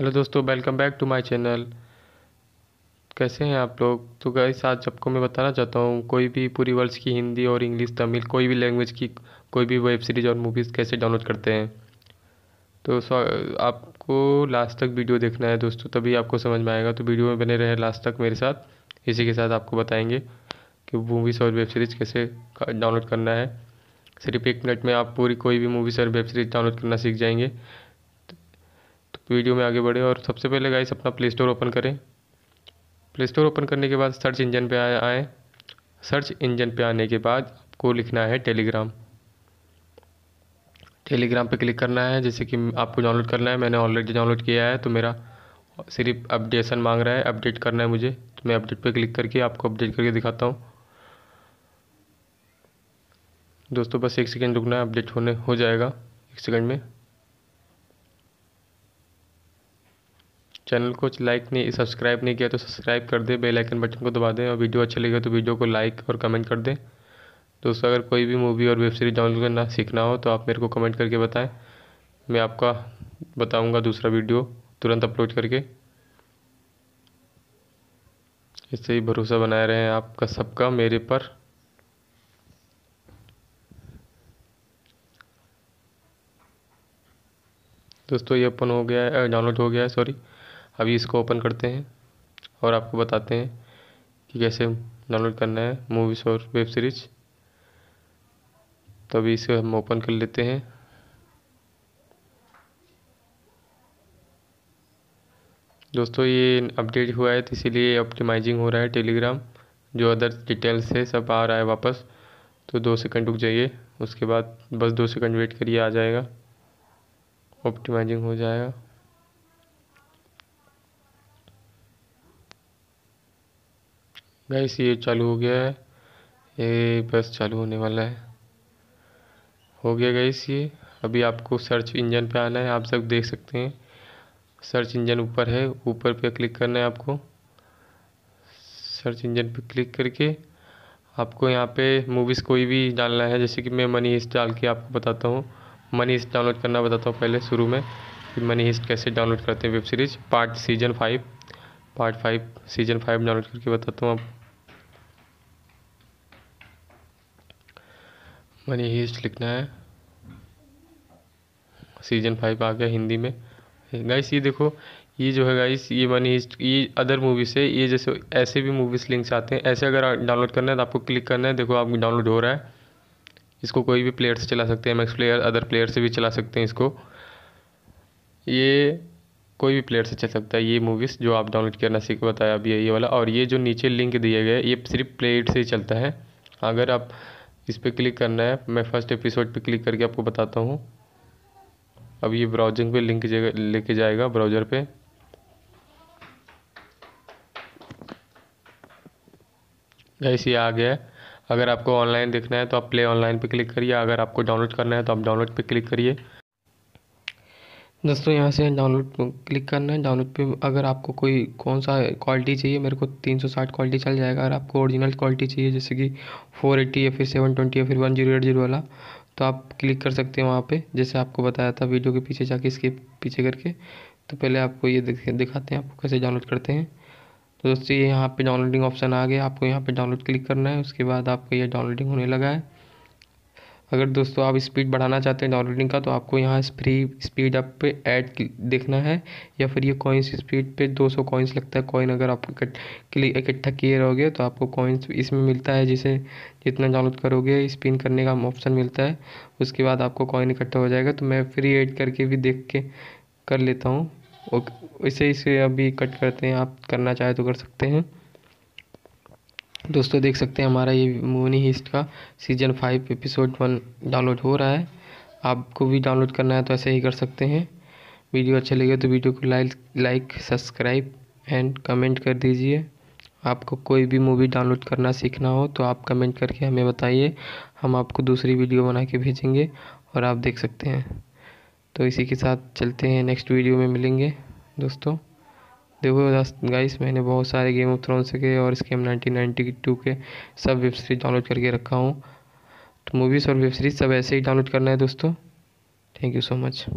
hello दोस्तों welcome back to my channel कैसे हैं आप लोग तो गाइस आज आपको मैं बताना चाहता हूँ कोई भी पूरी वर्ल्ड की हिंदी और इंग्लिश तमिल कोई भी लैंग्वेज की कोई भी वेब सीरीज़ और मूवीज़ कैसे डाउनलोड करते हैं तो आपको लास्ट तक वीडियो देखना है दोस्तों तभी आपको समझ में आएगा तो वीडियो में बने रहे लास्ट तक मेरे साथ इसी के साथ आपको बताएँगे कि मूवीज़ और वेब सीरीज़ कैसे डाउनलोड करना है सिर्फ एक मिनट में आप पूरी कोई भी मूवीज़ और वेब सीरीज़ डाउनलोड करना सीख जाएंगे वीडियो में आगे बढ़े और सबसे पहले गाइस अपना प्ले स्टोर ओपन करें प्ले स्टोर ओपन करने के बाद सर्च इंजन पे आए आए सर्च इंजन पे आने के बाद आपको लिखना है टेलीग्राम टेलीग्राम पे क्लिक करना है जैसे कि आपको डाउनलोड करना है मैंने ऑलरेडी डाउनलोड किया है तो मेरा सिर्फ अपडेशन मांग रहा है अपडेट करना है मुझे तो मैं अपडेट पर क्लिक करके आपको अपडेट करके दिखाता हूँ दोस्तों बस एक सेकेंड रुकना है अपडेट होने हो जाएगा एक सेकेंड में चैनल को लाइक नहीं सब्सक्राइब नहीं किया तो सब्सक्राइब कर दें बेल आइकन बटन को दबा दें और वीडियो अच्छा लगे तो वीडियो को लाइक और कमेंट कर दें दोस्तों अगर कोई भी मूवी और वेब सीरीज डाउनलोड करना सीखना हो तो आप मेरे को कमेंट करके बताएं मैं आपका बताऊंगा दूसरा वीडियो तुरंत अपलोड करके इससे ही भरोसा बनाए रहें आपका सबका मेरे पर दोस्तों ये अपन हो गया है डाउनलोड हो गया है सॉरी अभी इसको ओपन करते हैं और आपको बताते हैं कि कैसे डाउनलोड करना है मूवीज़ और वेब सीरीज तो अभी इसे हम ओपन कर लेते हैं दोस्तों ये अपडेट हुआ है तो इसीलिए ऑप्टिमाइजिंग हो रहा है टेलीग्राम जो अदर डिटेल्स है सब आ रहा है वापस तो दो सेकंड रुक जाइए उसके बाद बस दो सेकंड वेट करिए आ जाएगा ऑप्टिमाइजिंग हो जाएगा गैस ये चालू हो गया है ये बस चालू होने वाला है हो गया गैस ये अभी आपको सर्च इंजन पे आना है आप सब देख सकते हैं सर्च इंजन ऊपर है ऊपर पे क्लिक करना है आपको सर्च इंजन पे क्लिक करके आपको यहाँ पे मूवीज़ कोई भी डालना है जैसे कि मैं मनी हिस्ट डाल के आपको बताता हूँ मनी हिस्ट डाउनलोड करना बताता हूँ पहले शुरू में कि मनी हिस्ट कैसे डाउनलोड करते हैं web series part season five part five season five download करके बताता हूँ आपको मैंने हीस्ट लिखना है सीजन फाइव आ गया हिंदी में गाइस ये देखो ये जो है गाइस ये मनी हिस्ट ये अदर मूवीज है ये जैसे ऐसे भी मूवीज लिंक्स आते हैं ऐसे अगर डाउनलोड करना है तो आपको क्लिक करना है देखो आप डाउनलोड हो रहा है इसको कोई भी प्लेयर से चला सकते हैं मैक्स प्लेयर अदर प्लेयर से भी चला सकते हैं इसको ये कोई भी प्लेयर से चल सकता है ये मूवीज़ जो आप डाउनलोड करना सीख बताया अभी ये वाला और ये जो नीचे लिंक दिए गए ये सिर्फ प्लेट से ही चलता है अगर आप इस पर क्लिक करना है मैं फर्स्ट एपिसोड पे क्लिक करके आपको बताता हूँ अब ये ब्राउजिंग पे लिंक लेके जाएगा ब्राउज़र पे ऐसे ये आ गया अगर आपको ऑनलाइन देखना है तो आप प्ले ऑनलाइन पे क्लिक करिए अगर आपको डाउनलोड करना है तो आप डाउनलोड पे क्लिक करिए दोस्तों यहाँ से डाउनलोड क्लिक करना है डाउनलोड पे अगर आपको कोई कौन सा क्वालिटी चाहिए मेरे को 360 क्वालिटी चल जाएगा अगर आपको ओरिजिनल क्वालिटी चाहिए जैसे कि 480 या फिर 720 या फिर जीरो वाला तो आप क्लिक कर सकते हैं वहाँ पे जैसे आपको बताया था वीडियो के पीछे जाके इसके पीछे करके तो पहले आपको ये दिखाते हैं आपको कैसे डाउनलोड करते हैं तो दोस्तों ये यहाँ पर डाउनलोडिंग ऑप्शन आ गया आपको यहाँ पर डाउनलोड क्लिक करना है उसके बाद आपको यह डाउनलोडिंग होने लगा है अगर दोस्तों आप स्पीड बढ़ाना चाहते हैं डाउनलोडिंग का तो आपको यहाँ फ्री स्पीड अप पे ऐड देखना है या फिर ये कॉइन्स स्पीड पे 200 कॉइन्स लगता है कॉइन अगर आप इकट्ठा किए रहोगे तो आपको कॉइन्स इसमें मिलता है जिसे जितना डाउनलोड करोगे स्पिन करने का ऑप्शन मिलता है उसके बाद आपको कॉइन इकट्ठा हो जाएगा तो मैं फ्री एड करके भी देख के कर लेता हूँ ओके इसे इसे अभी कट करते हैं आप करना चाहे तो कर सकते हैं दोस्तों देख सकते हैं हमारा ये मोनी हिस्ट का season five episode one download हो रहा है आपको भी डाउनलोड करना है तो ऐसे ही कर सकते हैं वीडियो अच्छा लगे तो वीडियो को like like subscribe and comment कर दीजिए आपको कोई भी मूवी डाउनलोड करना सीखना हो तो आप कमेंट करके हमें बताइए हम आपको दूसरी वीडियो बना के भेजेंगे और आप देख सकते हैं तो इसी के साथ चलते हैं नेक्स्ट वीडियो में मिलेंगे दोस्तों देखो गाइस मैंने बहुत सारे गेम ऑफ थ्रोन्स के और इसके नाइनटीन नाइन्टी टू के सब वेब सीरीज़ डाउनलोड करके रखा हूँ तो मूवीज़ और वेब सीरीज़ सब ऐसे ही डाउनलोड करना है दोस्तों थैंक यू सो मच